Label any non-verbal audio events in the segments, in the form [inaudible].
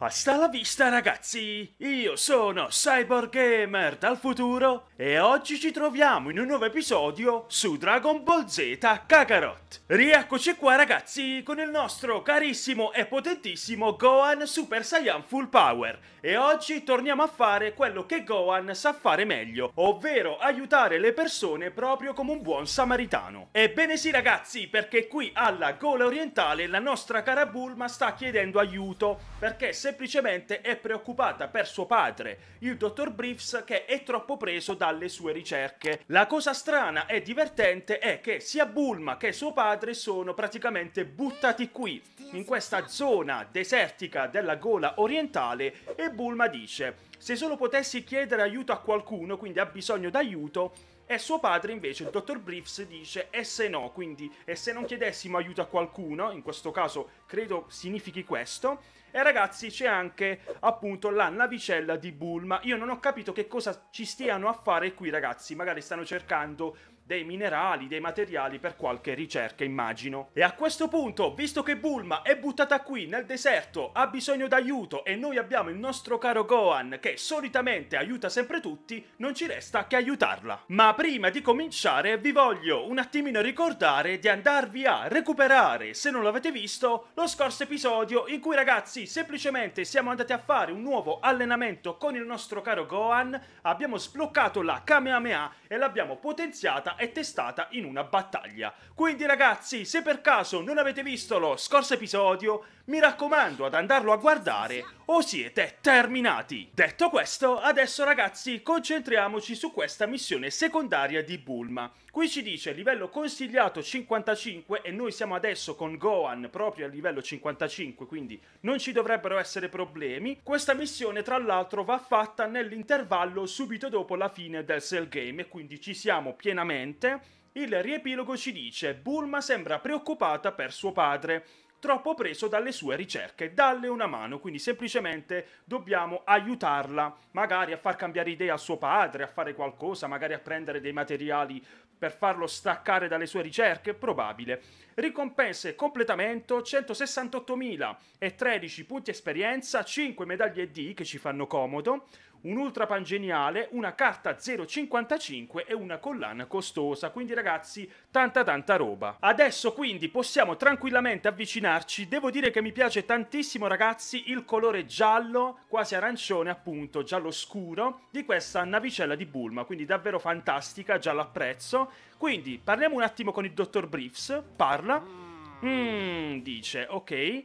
Hasta la vista ragazzi! Io sono Cyborg Gamer dal futuro e oggi ci troviamo in un nuovo episodio su Dragon Ball Z Kakarot. Rieccoci qua ragazzi con il nostro carissimo e potentissimo Gohan Super Saiyan Full Power e oggi torniamo a fare quello che Gohan sa fare meglio, ovvero aiutare le persone proprio come un buon samaritano. Ebbene sì ragazzi, perché qui alla gola orientale la nostra cara Bulma sta chiedendo aiuto, perché se semplicemente è preoccupata per suo padre, il dottor Briefs, che è troppo preso dalle sue ricerche. La cosa strana e divertente è che sia Bulma che suo padre sono praticamente buttati qui, in questa zona desertica della gola orientale, e Bulma dice se solo potessi chiedere aiuto a qualcuno, quindi ha bisogno d'aiuto, e suo padre invece, il dottor Briefs, dice e se no, quindi e se non chiedessimo aiuto a qualcuno, in questo caso credo significhi questo, e ragazzi c'è anche appunto la navicella di Bulma, io non ho capito che cosa ci stiano a fare qui ragazzi, magari stanno cercando dei minerali, dei materiali per qualche ricerca, immagino. E a questo punto, visto che Bulma è buttata qui nel deserto, ha bisogno d'aiuto e noi abbiamo il nostro caro Gohan che solitamente aiuta sempre tutti, non ci resta che aiutarla. Ma prima di cominciare vi voglio un attimino ricordare di andarvi a recuperare, se non l'avete visto, lo scorso episodio in cui ragazzi semplicemente siamo andati a fare un nuovo allenamento con il nostro caro Gohan, abbiamo sbloccato la Kamehameha e l'abbiamo potenziata è testata in una battaglia. Quindi ragazzi, se per caso non avete visto lo scorso episodio, mi raccomando ad andarlo a guardare o siete terminati. Detto questo, adesso ragazzi concentriamoci su questa missione secondaria di Bulma. Qui ci dice livello consigliato 55 e noi siamo adesso con Gohan proprio a livello 55, quindi non ci dovrebbero essere problemi. Questa missione tra l'altro va fatta nell'intervallo subito dopo la fine del Cell Game quindi ci siamo pienamente Finalmente, il riepilogo ci dice Bulma sembra preoccupata per suo padre, troppo preso dalle sue ricerche, dalle una mano, quindi semplicemente dobbiamo aiutarla, magari a far cambiare idea a suo padre, a fare qualcosa, magari a prendere dei materiali per farlo staccare dalle sue ricerche, probabile. Ricompense completamento 168.013 punti esperienza, 5 medaglie D che ci fanno comodo, un ultra pangeniale, una carta 0,55 e una collana costosa. Quindi ragazzi, tanta tanta roba. Adesso quindi possiamo tranquillamente avvicinarci. Devo dire che mi piace tantissimo ragazzi il colore giallo, quasi arancione appunto, giallo scuro, di questa navicella di Bulma. Quindi davvero fantastica, già l'apprezzo. Quindi parliamo un attimo con il dottor Briefs. Parla. Mmm, dice, ok.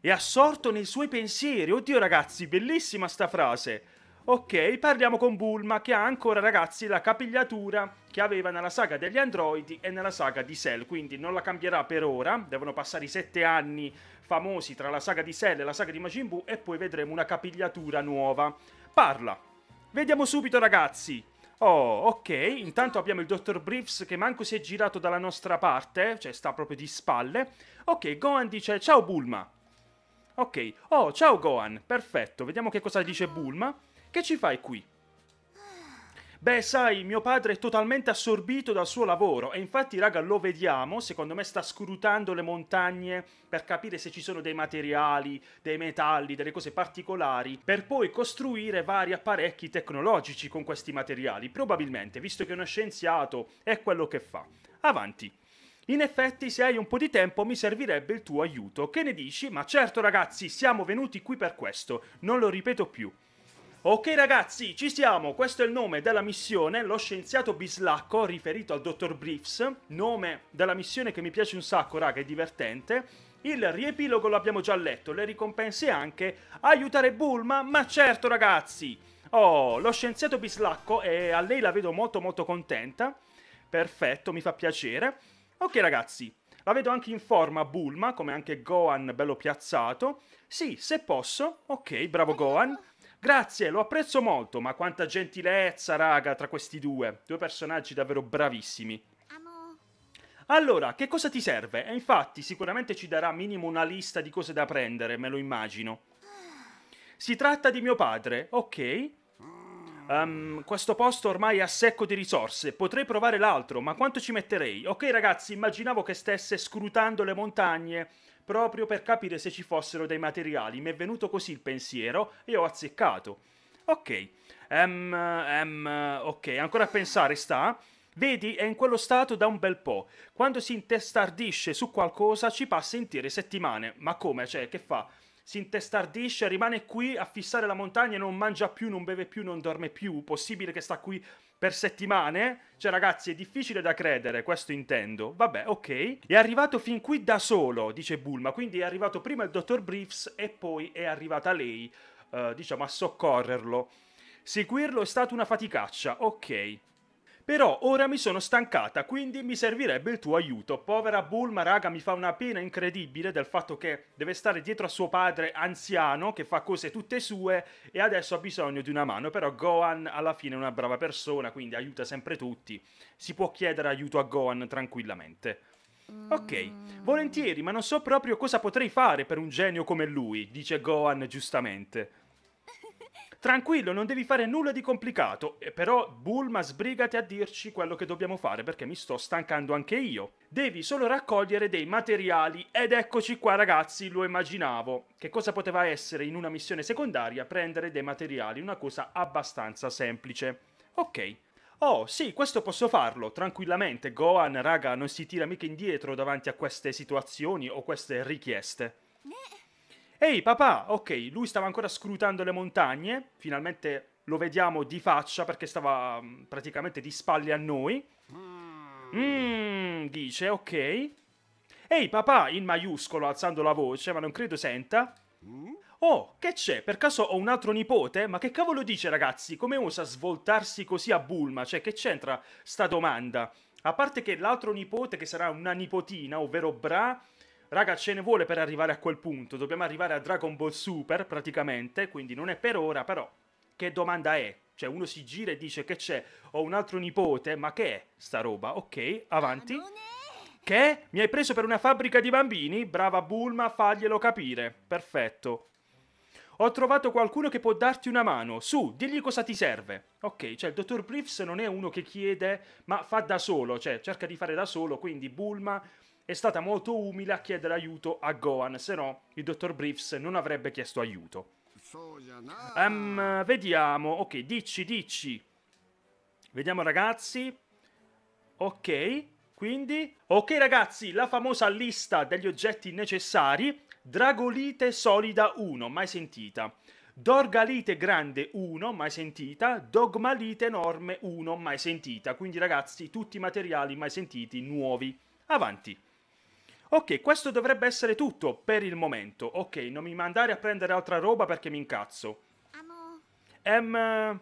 È assorto nei suoi pensieri. Oddio ragazzi, bellissima sta frase. Ok, parliamo con Bulma che ha ancora ragazzi la capigliatura che aveva nella saga degli androidi e nella saga di Cell, quindi non la cambierà per ora, devono passare i sette anni famosi tra la saga di Cell e la saga di Majin Buu e poi vedremo una capigliatura nuova. Parla! Vediamo subito ragazzi! Oh, ok, intanto abbiamo il Dottor Briefs che manco si è girato dalla nostra parte, cioè sta proprio di spalle. Ok, Gohan dice ciao Bulma! Ok, oh ciao Gohan, perfetto, vediamo che cosa dice Bulma. Che ci fai qui? Beh, sai, mio padre è totalmente assorbito dal suo lavoro e infatti, raga, lo vediamo, secondo me sta scrutando le montagne per capire se ci sono dei materiali, dei metalli, delle cose particolari, per poi costruire vari apparecchi tecnologici con questi materiali, probabilmente, visto che è uno scienziato, è quello che fa. Avanti. In effetti, se hai un po' di tempo, mi servirebbe il tuo aiuto. Che ne dici? Ma certo, ragazzi, siamo venuti qui per questo. Non lo ripeto più. Ok ragazzi, ci siamo, questo è il nome della missione, lo scienziato bislacco riferito al dottor Briefs, nome della missione che mi piace un sacco raga, è divertente. Il riepilogo l'abbiamo già letto, le ricompense anche, aiutare Bulma, ma certo ragazzi! Oh, lo scienziato bislacco e a lei la vedo molto molto contenta, perfetto, mi fa piacere. Ok ragazzi, la vedo anche in forma Bulma, come anche Gohan bello piazzato. Sì, se posso, ok, bravo Gohan. Grazie, lo apprezzo molto, ma quanta gentilezza, raga, tra questi due. Due personaggi davvero bravissimi. Allora, che cosa ti serve? E infatti sicuramente ci darà minimo una lista di cose da prendere, me lo immagino. Si tratta di mio padre, ok. Um, questo posto ormai è a secco di risorse, potrei provare l'altro, ma quanto ci metterei? Ok ragazzi, immaginavo che stesse scrutando le montagne proprio per capire se ci fossero dei materiali. Mi è venuto così il pensiero e ho azzeccato. Ok, um, um, ok, ancora a pensare sta. Vedi, è in quello stato da un bel po'. Quando si intestardisce su qualcosa ci passa intere settimane. Ma come? Cioè, che fa? Si intestardisce, rimane qui a fissare la montagna, non mangia più, non beve più, non dorme più. Possibile che sta qui per settimane. Cioè, ragazzi, è difficile da credere, questo intendo. Vabbè, ok. È arrivato fin qui da solo, dice Bulma. Quindi è arrivato prima il dottor Briefs e poi è arrivata lei, eh, diciamo, a soccorrerlo. Seguirlo è stata una faticaccia, ok. Però ora mi sono stancata, quindi mi servirebbe il tuo aiuto. Povera Bulma, raga, mi fa una pena incredibile del fatto che deve stare dietro a suo padre anziano, che fa cose tutte sue, e adesso ha bisogno di una mano. Però Gohan alla fine è una brava persona, quindi aiuta sempre tutti. Si può chiedere aiuto a Gohan tranquillamente. Mm. Ok, volentieri, ma non so proprio cosa potrei fare per un genio come lui, dice Gohan giustamente. Tranquillo, non devi fare nulla di complicato, però Bulma sbrigati a dirci quello che dobbiamo fare perché mi sto stancando anche io. Devi solo raccogliere dei materiali ed eccoci qua ragazzi, lo immaginavo. Che cosa poteva essere in una missione secondaria prendere dei materiali? Una cosa abbastanza semplice. Ok, Oh sì, questo posso farlo tranquillamente. Gohan, raga, non si tira mica indietro davanti a queste situazioni o queste richieste. Eh, Ehi papà, ok, lui stava ancora scrutando le montagne, finalmente lo vediamo di faccia perché stava mm, praticamente di spalle a noi. Mmm, dice, ok. Ehi papà, in maiuscolo, alzando la voce, ma non credo senta. Oh, che c'è? Per caso ho un altro nipote? Ma che cavolo dice, ragazzi? Come osa svoltarsi così a Bulma? Cioè, che c'entra sta domanda? A parte che l'altro nipote, che sarà una nipotina, ovvero Bra, Raga, ce ne vuole per arrivare a quel punto. Dobbiamo arrivare a Dragon Ball Super, praticamente. Quindi non è per ora, però. Che domanda è? Cioè, uno si gira e dice che c'è. Ho un altro nipote, ma che è sta roba? Ok, avanti. Che? Mi hai preso per una fabbrica di bambini? Brava Bulma, faglielo capire. Perfetto. Ho trovato qualcuno che può darti una mano. Su, digli cosa ti serve. Ok, cioè il dottor Briefs non è uno che chiede, ma fa da solo, cioè cerca di fare da solo, quindi Bulma è stata molto umile a chiedere aiuto a Gohan, se no il dottor Briefs non avrebbe chiesto aiuto. Um, vediamo, ok, dici, dici. Vediamo ragazzi. Ok, quindi... Ok ragazzi, la famosa lista degli oggetti necessari. Dragolite solida 1, mai sentita. Dorgalite grande 1, mai sentita. Dogmalite enorme 1, mai sentita. Quindi ragazzi, tutti i materiali mai sentiti, nuovi. Avanti. Ok, questo dovrebbe essere tutto per il momento. Ok, non mi mandare a prendere altra roba perché mi incazzo. Ehm...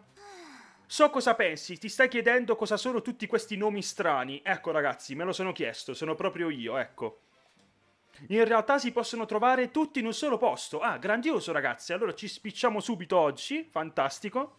So cosa pensi, ti stai chiedendo cosa sono tutti questi nomi strani. Ecco ragazzi, me lo sono chiesto, sono proprio io, ecco. In realtà si possono trovare tutti in un solo posto. Ah, grandioso ragazzi, allora ci spicciamo subito oggi, fantastico.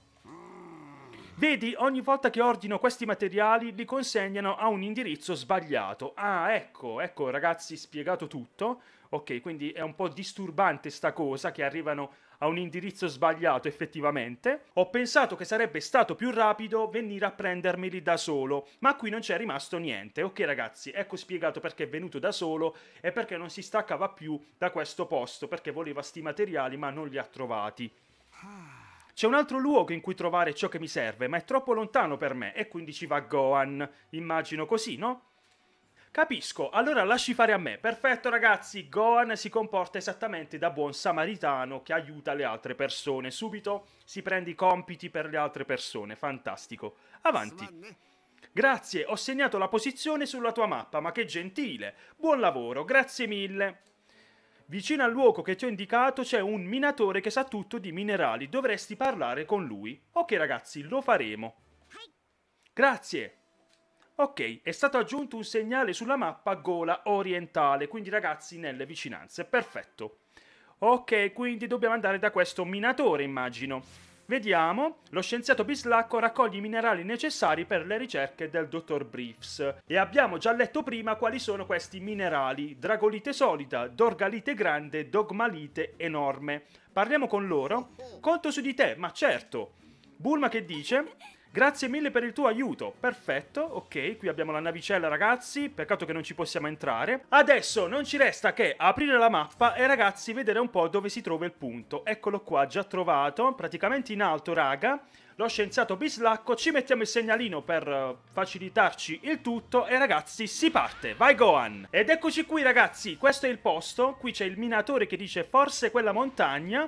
Vedi, ogni volta che ordino questi materiali li consegnano a un indirizzo sbagliato. Ah, ecco, ecco ragazzi, spiegato tutto. Ok, quindi è un po' disturbante sta cosa che arrivano a un indirizzo sbagliato effettivamente. Ho pensato che sarebbe stato più rapido venire a prendermeli da solo, ma qui non c'è rimasto niente. Ok ragazzi, ecco spiegato perché è venuto da solo e perché non si staccava più da questo posto, perché voleva sti materiali ma non li ha trovati. Ah. C'è un altro luogo in cui trovare ciò che mi serve, ma è troppo lontano per me, e quindi ci va Gohan. Immagino così, no? Capisco, allora lasci fare a me. Perfetto ragazzi, Gohan si comporta esattamente da buon samaritano che aiuta le altre persone. Subito si prende i compiti per le altre persone, fantastico. Avanti. Grazie, ho segnato la posizione sulla tua mappa, ma che gentile. Buon lavoro, grazie mille. Vicino al luogo che ti ho indicato c'è un minatore che sa tutto di minerali, dovresti parlare con lui. Ok ragazzi, lo faremo. Grazie. Ok, è stato aggiunto un segnale sulla mappa gola orientale, quindi ragazzi nelle vicinanze, perfetto. Ok, quindi dobbiamo andare da questo minatore immagino. Vediamo, lo scienziato bislacco raccoglie i minerali necessari per le ricerche del dottor Briefs e abbiamo già letto prima quali sono questi minerali, dragolite solida, dorgalite grande, dogmalite enorme. Parliamo con loro? Conto su di te, ma certo! Bulma che dice... Grazie mille per il tuo aiuto. Perfetto, ok, qui abbiamo la navicella ragazzi, peccato che non ci possiamo entrare. Adesso non ci resta che aprire la mappa e ragazzi vedere un po' dove si trova il punto. Eccolo qua, già trovato, praticamente in alto raga. Lo scienziato bislacco, ci mettiamo il segnalino per eh, facilitarci il tutto e ragazzi si parte, vai Gohan! Ed eccoci qui ragazzi, questo è il posto, qui c'è il minatore che dice forse quella montagna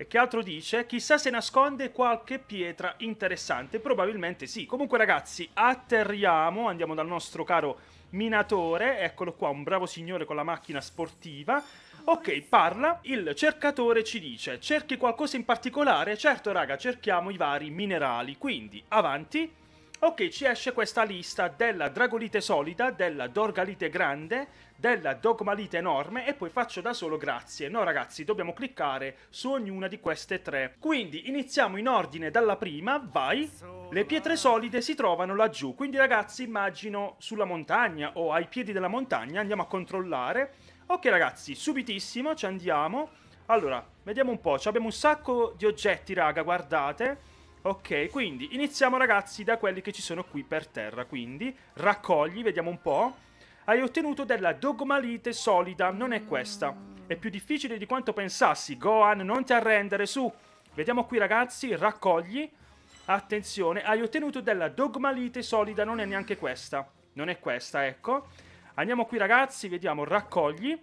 e che altro dice? Chissà se nasconde qualche pietra interessante. Probabilmente sì. Comunque ragazzi, atterriamo, andiamo dal nostro caro minatore. Eccolo qua, un bravo signore con la macchina sportiva. Ok, parla. Il cercatore ci dice, cerchi qualcosa in particolare? Certo raga, cerchiamo i vari minerali. Quindi, avanti. Ok, ci esce questa lista della dragolite solida, della dorgalite grande, della dogmalite enorme e poi faccio da solo grazie. No ragazzi, dobbiamo cliccare su ognuna di queste tre. Quindi iniziamo in ordine dalla prima, vai. Le pietre solide si trovano laggiù, quindi ragazzi immagino sulla montagna o ai piedi della montagna, andiamo a controllare. Ok ragazzi, subitissimo, ci andiamo. Allora, vediamo un po', abbiamo un sacco di oggetti raga, guardate Ok, quindi iniziamo ragazzi da quelli che ci sono qui per terra, quindi raccogli, vediamo un po'. Hai ottenuto della dogmalite solida, non è questa. È più difficile di quanto pensassi, Gohan, non ti arrendere, su. Vediamo qui ragazzi, raccogli. Attenzione, hai ottenuto della dogmalite solida, non è neanche questa. Non è questa, ecco. Andiamo qui ragazzi, vediamo, raccogli.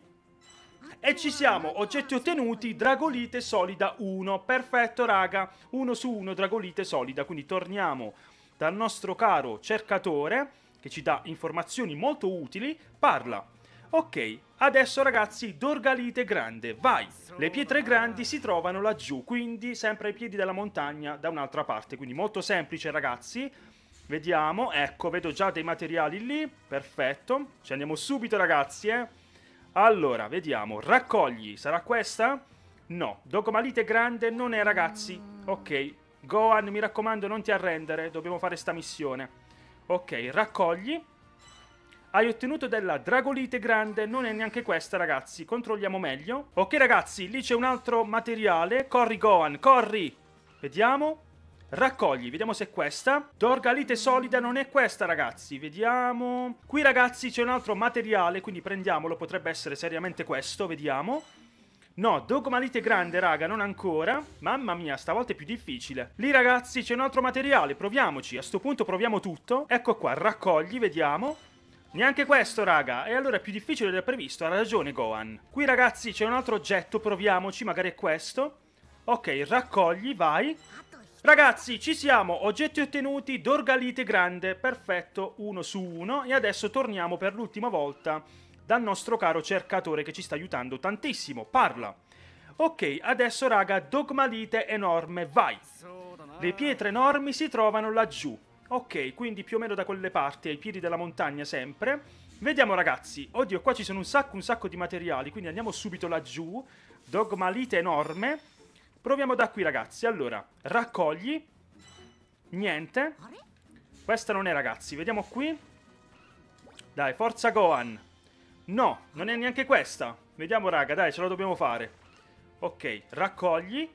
E ci siamo, oggetti ottenuti, Dragolite solida 1, perfetto raga, 1 su 1 Dragolite solida, quindi torniamo dal nostro caro cercatore che ci dà informazioni molto utili, parla. Ok, adesso ragazzi, Dorgalite grande, vai! Le pietre grandi si trovano laggiù, quindi sempre ai piedi della montagna da un'altra parte, quindi molto semplice ragazzi. Vediamo, ecco, vedo già dei materiali lì, perfetto. Ci andiamo subito ragazzi, eh! Allora, vediamo. Raccogli, sarà questa? No. Dogomalite grande non è, ragazzi. Ok. Gohan, mi raccomando, non ti arrendere. Dobbiamo fare sta missione. Ok, raccogli. Hai ottenuto della Dragolite grande, non è neanche questa ragazzi, controlliamo meglio. Ok ragazzi, lì c'è un altro materiale, corri Gohan, corri! Vediamo, Raccogli, vediamo se è questa. Dorgalite solida non è questa, ragazzi. Vediamo. Qui, ragazzi, c'è un altro materiale, quindi prendiamolo. Potrebbe essere seriamente questo, vediamo. No, dogmalite grande, raga, non ancora. Mamma mia, stavolta è più difficile. Lì, ragazzi, c'è un altro materiale, proviamoci. A sto punto proviamo tutto. Ecco qua, raccogli, vediamo. Neanche questo, raga. E allora è più difficile del previsto, ha ragione Gohan. Qui, ragazzi, c'è un altro oggetto, proviamoci, magari è questo. Ok, raccogli, vai. Ragazzi, ci siamo. Oggetti ottenuti, Dorgalite Grande, perfetto, uno su uno. E adesso torniamo per l'ultima volta dal nostro caro cercatore che ci sta aiutando tantissimo. Parla. Ok, adesso raga, Dogmalite enorme, vai. Le pietre enormi si trovano laggiù. Ok, quindi più o meno da quelle parti, ai piedi della montagna sempre. Vediamo ragazzi. Oddio, qua ci sono un sacco, un sacco di materiali, quindi andiamo subito laggiù. Dogmalite enorme. Proviamo da qui, ragazzi. Allora, raccogli. Niente. Questa non è, ragazzi. Vediamo qui. Dai, forza Gohan. No, non è neanche questa. Vediamo, raga, dai, ce la dobbiamo fare. Ok, raccogli.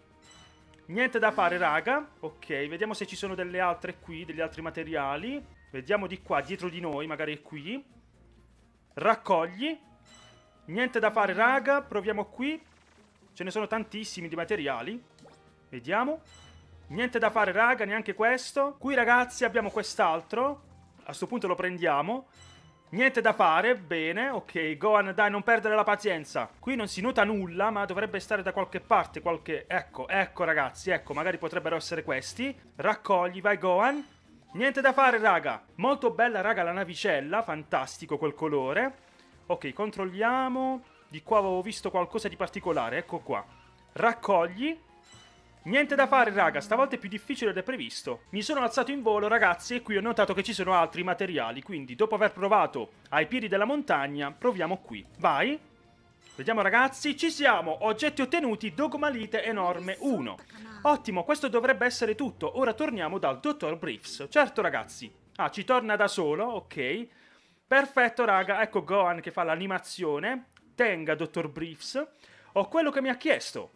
Niente da fare, raga. Ok, vediamo se ci sono delle altre qui, degli altri materiali. Vediamo di qua, dietro di noi, magari qui. Raccogli. Niente da fare, raga. Proviamo qui. Ce ne sono tantissimi di materiali. Vediamo. Niente da fare, raga, neanche questo. Qui, ragazzi, abbiamo quest'altro. A questo punto lo prendiamo. Niente da fare, bene, ok, Gohan, dai, non perdere la pazienza. Qui non si nota nulla, ma dovrebbe stare da qualche parte, qualche... Ecco, ecco ragazzi, ecco, magari potrebbero essere questi. Raccogli, vai Gohan. Niente da fare, raga. Molto bella, raga, la navicella, fantastico quel colore. Ok, controlliamo. Di qua avevo visto qualcosa di particolare, ecco qua. Raccogli. Niente da fare, raga, stavolta è più difficile del previsto. Mi sono alzato in volo, ragazzi, e qui ho notato che ci sono altri materiali, quindi dopo aver provato ai piedi della montagna, proviamo qui. Vai. Vediamo ragazzi, ci siamo, oggetti ottenuti, dogmalite enorme 1. Ottimo, questo dovrebbe essere tutto, ora torniamo dal dottor Briefs. Certo ragazzi, ah ci torna da solo, ok. Perfetto raga, ecco Gohan che fa l'animazione, Tenga, dottor Briefs. Ho quello che mi ha chiesto.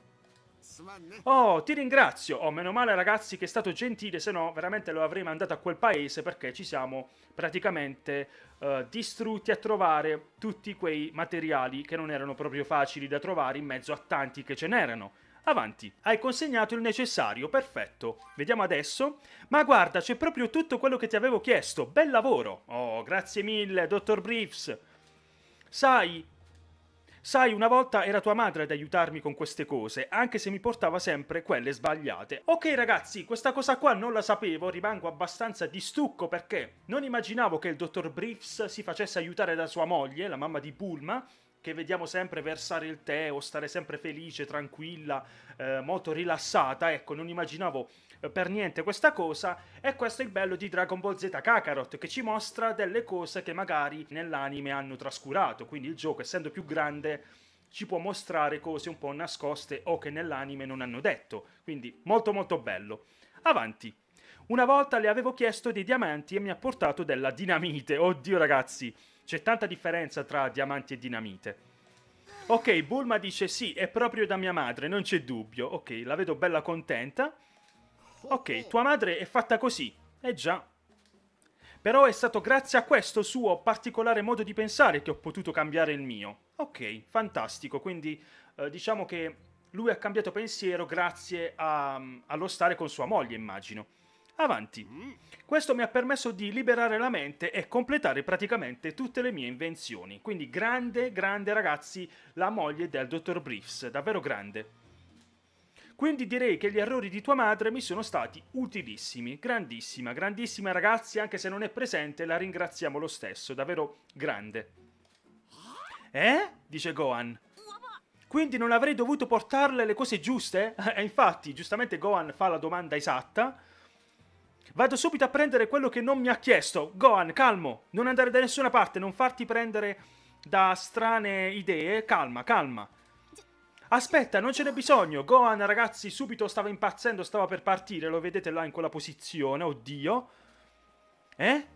Oh, ti ringrazio. Oh, meno male ragazzi che è stato gentile, se no veramente lo avrei mandato a quel paese perché ci siamo praticamente uh, distrutti a trovare tutti quei materiali che non erano proprio facili da trovare in mezzo a tanti che ce n'erano. Avanti, hai consegnato il necessario, perfetto. Vediamo adesso. Ma guarda, c'è proprio tutto quello che ti avevo chiesto. Bel lavoro. Oh, grazie mille, dottor Briefs. Sai, Sai, una volta era tua madre ad aiutarmi con queste cose, anche se mi portava sempre quelle sbagliate. Ok ragazzi, questa cosa qua non la sapevo, rimango abbastanza di stucco perché non immaginavo che il dottor Briefs si facesse aiutare da sua moglie, la mamma di Pulma, che vediamo sempre versare il tè o stare sempre felice, tranquilla, eh, molto rilassata. Ecco, non immaginavo per niente questa cosa e questo è il bello di Dragon Ball Z Kakarot che ci mostra delle cose che magari nell'anime hanno trascurato, quindi il gioco essendo più grande ci può mostrare cose un po' nascoste o che nell'anime non hanno detto, quindi molto molto bello. Avanti. Una volta le avevo chiesto dei diamanti e mi ha portato della dinamite. Oddio ragazzi, c'è tanta differenza tra diamanti e dinamite. Ok, Bulma dice sì, è proprio da mia madre, non c'è dubbio. Ok, la vedo bella contenta. Ok, tua madre è fatta così. Eh già. Però è stato grazie a questo suo particolare modo di pensare che ho potuto cambiare il mio. Ok, fantastico. Quindi eh, diciamo che lui ha cambiato pensiero grazie a, mm, allo stare con sua moglie, immagino. Avanti. Mm. Questo mi ha permesso di liberare la mente e completare praticamente tutte le mie invenzioni. Quindi grande, grande ragazzi, la moglie del dottor Briefs, davvero grande. Quindi direi che gli errori di tua madre mi sono stati utilissimi. Grandissima, grandissima ragazzi, anche se non è presente, la ringraziamo lo stesso, davvero grande. Eh? dice Gohan. Quindi non avrei dovuto portarle le cose giuste? E eh, infatti, giustamente Gohan fa la domanda esatta. Vado subito a prendere quello che non mi ha chiesto. Gohan, calmo, non andare da nessuna parte, non farti prendere da strane idee. Calma, calma. Aspetta, non ce n'è bisogno. Gohan, ragazzi, subito stava impazzendo, stava per partire. Lo vedete là in quella posizione, oddio. Eh?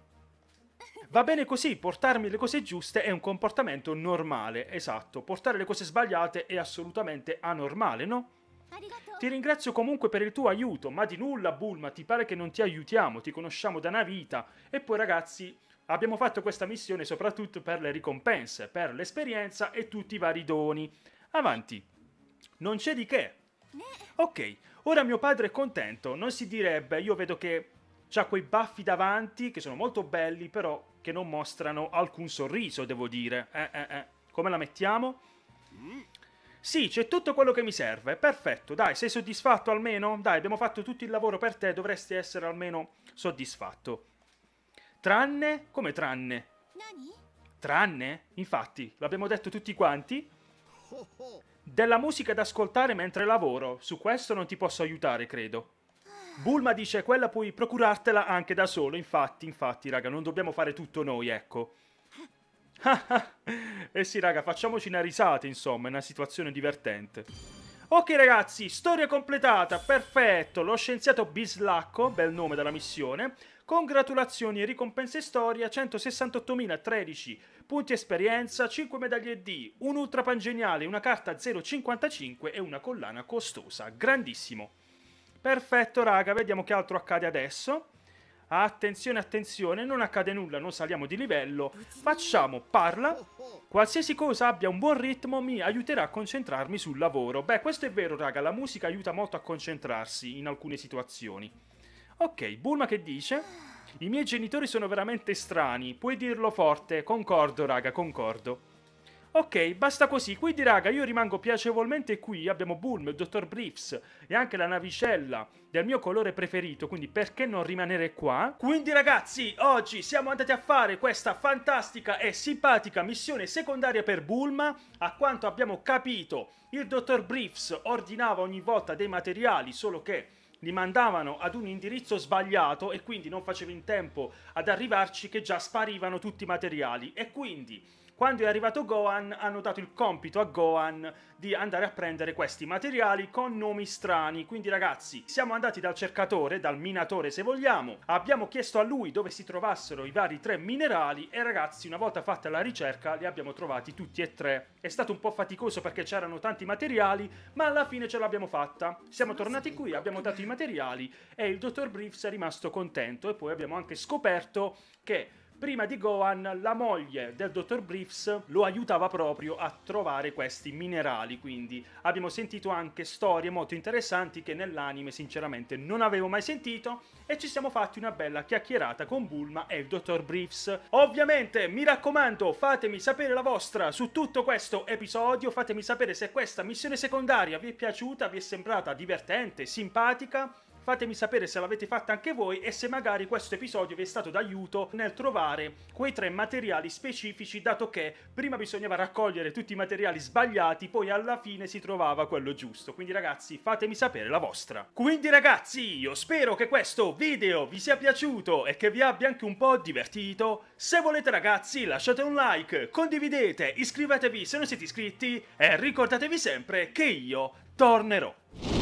Va bene così, portarmi le cose giuste è un comportamento normale, esatto. Portare le cose sbagliate è assolutamente anormale, no? Ti ringrazio comunque per il tuo aiuto, ma di nulla, Bulma, ti pare che non ti aiutiamo, ti conosciamo da una vita. E poi, ragazzi, abbiamo fatto questa missione soprattutto per le ricompense, per l'esperienza e tutti i vari doni. Avanti! Non c'è di che. Ok, ora mio padre è contento, non si direbbe, io vedo che ha quei baffi davanti che sono molto belli, però che non mostrano alcun sorriso, devo dire. Eh, eh, eh. Come la mettiamo? Sì, c'è tutto quello che mi serve. Perfetto, dai, sei soddisfatto almeno? Dai, abbiamo fatto tutto il lavoro per te, dovresti essere almeno soddisfatto. Tranne? Come tranne? Tranne? Infatti, l'abbiamo detto tutti quanti. Oh, oh. Della musica da ascoltare mentre lavoro, su questo non ti posso aiutare, credo. Bulma dice quella puoi procurartela anche da solo, infatti, infatti, raga, non dobbiamo fare tutto noi, ecco. [laughs] eh sì, raga, facciamoci una risata, insomma, è una situazione divertente. Ok ragazzi, storia completata, perfetto, lo scienziato Bislacco, bel nome della missione, congratulazioni e ricompense storia, 168.013 punti esperienza, 5 medaglie D, un ultrapangeniale, una carta 0,55 e una collana costosa. Grandissimo. Perfetto, raga, vediamo che altro accade adesso. Attenzione, attenzione, non accade nulla, non saliamo di livello. Facciamo, parla. Qualsiasi cosa abbia un buon ritmo mi aiuterà a concentrarmi sul lavoro. Beh, questo è vero, raga, la musica aiuta molto a concentrarsi in alcune situazioni. Ok, Bulma che dice? I miei genitori sono veramente strani. Puoi dirlo forte. Concordo, raga, concordo. Ok, basta così. Quindi, raga, io rimango piacevolmente qui. Abbiamo Bulm, il dottor Briefs e anche la navicella del mio colore preferito. Quindi, perché non rimanere qua? Quindi, ragazzi, oggi siamo andati a fare questa fantastica e simpatica missione secondaria per Bulma. A quanto abbiamo capito, il dottor Briefs ordinava ogni volta dei materiali, solo che li mandavano ad un indirizzo sbagliato e quindi non facevo in tempo ad arrivarci che già sparivano tutti i materiali e quindi quando è arrivato Gohan hanno dato il compito a Gohan di andare a prendere questi materiali con nomi strani. Quindi ragazzi, siamo andati dal cercatore, dal minatore se vogliamo, abbiamo chiesto a lui dove si trovassero i vari tre minerali e ragazzi una volta fatta la ricerca li abbiamo trovati tutti e tre. È stato un po' faticoso perché c'erano tanti materiali, ma alla fine ce l'abbiamo fatta. Siamo tornati qui, abbiamo dato i materiali e il dottor Briefs è rimasto contento e poi abbiamo anche scoperto che Prima di Gohan, la moglie del dottor Briefs lo aiutava proprio a trovare questi minerali, quindi abbiamo sentito anche storie molto interessanti che nell'anime sinceramente non avevo mai sentito e ci siamo fatti una bella chiacchierata con Bulma e il dottor Briefs. Ovviamente, mi raccomando, fatemi sapere la vostra su tutto questo episodio, fatemi sapere se questa missione secondaria vi è piaciuta, vi è sembrata divertente, simpatica Fatemi sapere se l'avete fatta anche voi e se magari questo episodio vi è stato d'aiuto nel trovare quei tre materiali specifici, dato che prima bisognava raccogliere tutti i materiali sbagliati, poi alla fine si trovava quello giusto. Quindi ragazzi, fatemi sapere la vostra. Quindi ragazzi, io spero che questo video vi sia piaciuto e che vi abbia anche un po' divertito. Se volete ragazzi, lasciate un like, condividete, iscrivetevi se non siete iscritti e ricordatevi sempre che io tornerò.